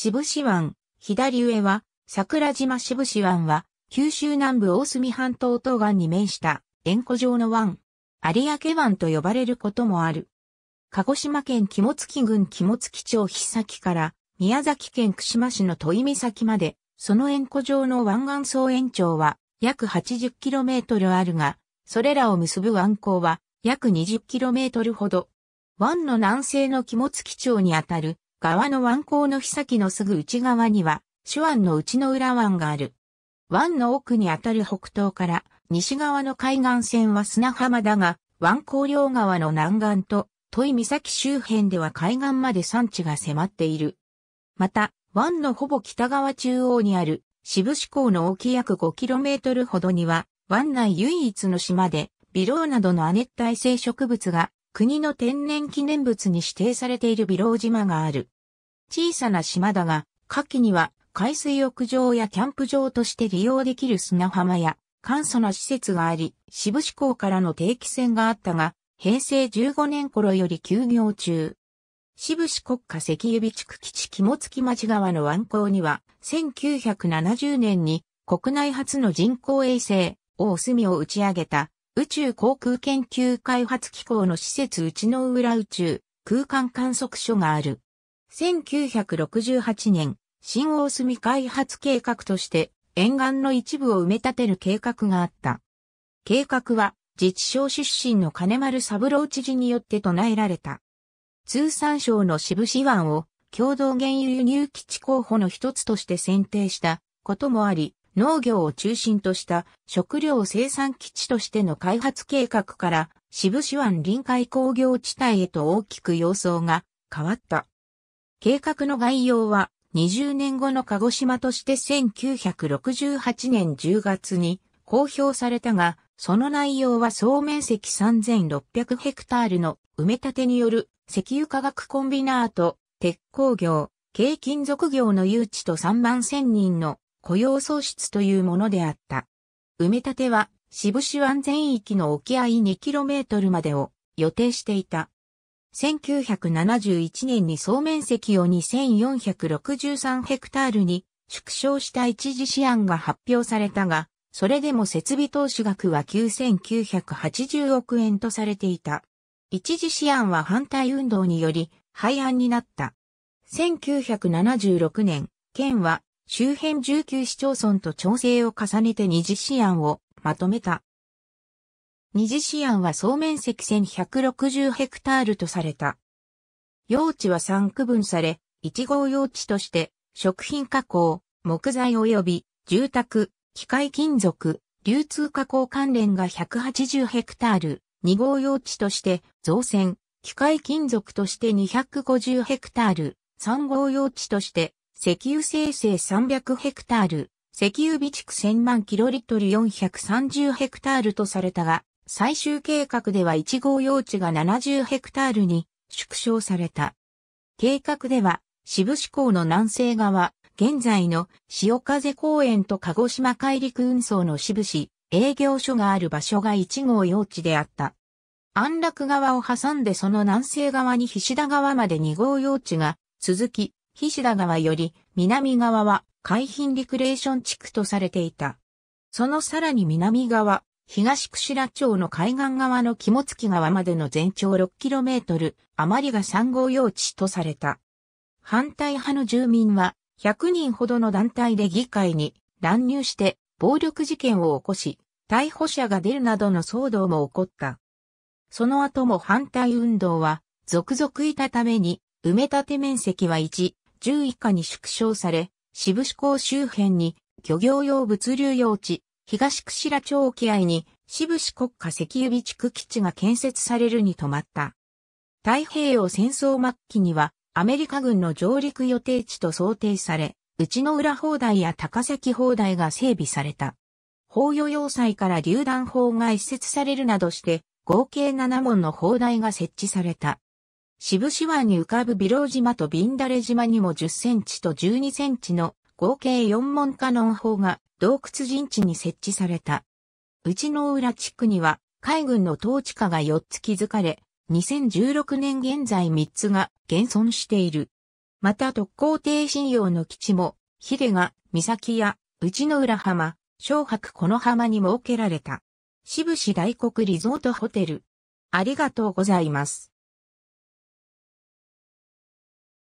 渋布志湾、左上は、桜島渋布志湾は、九州南部大隅半島東岸に面した円弧状の湾、有明湾と呼ばれることもある。鹿児島県肝付郡肝付町筆崎から宮崎県串間市の都井岬まで、その円弧状の湾岸総延長は約 80km あるが、それらを結ぶ湾口は約 20km ほど。湾の南西の肝付町にあたる側の湾口の岬のすぐ内側には、手腕の内の裏湾がある。湾の奥にあたる北東から西側の海岸線は砂浜だが、湾口両側の南岸と、戸井岬周辺では海岸まで山地が迫っている。また、湾のほぼ北側中央にある、渋志港の沖約 5km ほどには、湾内唯一の島で、ビローなどの亜熱帯性植物が国の天然記念物に指定されているロ老島がある。小さな島だが、夏季には海水浴場やキャンプ場として利用できる砂浜や簡素な施設があり、支部志向からの定期船があったが、平成15年頃より休業中。支部志国家石指地区基地肝付町川の湾口には、1970年に国内初の人工衛星、大隅を打ち上げた宇宙航空研究開発機構の施設内の浦宇宙空間観測所がある。1968年、新大隅開発計画として沿岸の一部を埋め立てる計画があった。計画は自治省出身の金丸三郎知事によって唱えられた。通産省の渋市湾を共同原油輸入基地候補の一つとして選定したこともあり、農業を中心とした食料生産基地としての開発計画から渋市湾臨海工業地帯へと大きく様相が変わった。計画の概要は20年後の鹿児島として1968年10月に公表されたが、その内容は総面積3600ヘクタールの埋め立てによる石油化学コンビナート、鉄鋼業、軽金属業の誘致と3万1000人の雇用創出というものであった。埋め立ては、渋州安全域の沖合 2km までを予定していた。1971年に総面積を2463ヘクタールに縮小した一時試案が発表されたが、それでも設備投資額は9980億円とされていた。一時試案は反対運動により廃案になった。1976年、県は周辺19市町村と調整を重ねて二次試案をまとめた。二次試案は総面積1160ヘクタールとされた。用地は3区分され、1号用地として食品加工、木材及び住宅、機械金属、流通加工関連が180ヘクタール、2号用地として造船、機械金属として250ヘクタール、3号用地として石油生成300ヘクタール、石油備蓄1000万キロリットル430ヘクタールとされたが、最終計画では1号用地が70ヘクタールに縮小された。計画では、渋志港の南西側、現在の潮風公園と鹿児島海陸運送の渋志、営業所がある場所が1号用地であった。安楽側を挟んでその南西側に菱田川まで2号用地が続き、菱田川より南側は海浜リクレーション地区とされていた。そのさらに南側、東串良町の海岸側の肝付川までの全長 6km 余りが産号用地とされた。反対派の住民は100人ほどの団体で議会に乱入して暴力事件を起こし、逮捕者が出るなどの騒動も起こった。その後も反対運動は続々いたために埋め立て面積は1 10以下に縮小され、渋志港周辺に漁業用物流用地、東串良町沖合に渋志国家石油備蓄基地が建設されるに止まった。太平洋戦争末期にはアメリカ軍の上陸予定地と想定され、内の裏砲台や高崎砲台が整備された。砲与要塞から榴弾砲が移設されるなどして、合計7門の砲台が設置された。渋布湾に浮かぶビロウ島とビンダレ島にも10センチと12センチの合計4門カノン砲が洞窟陣地に設置された。内の浦地区には海軍の統治下が4つ築かれ、2016年現在3つが現存している。また特攻艇信用の基地も、ヒレが、岬や、内の浦浜、小白この浜に設けられた。渋市大国リゾートホテル。ありがとうございます。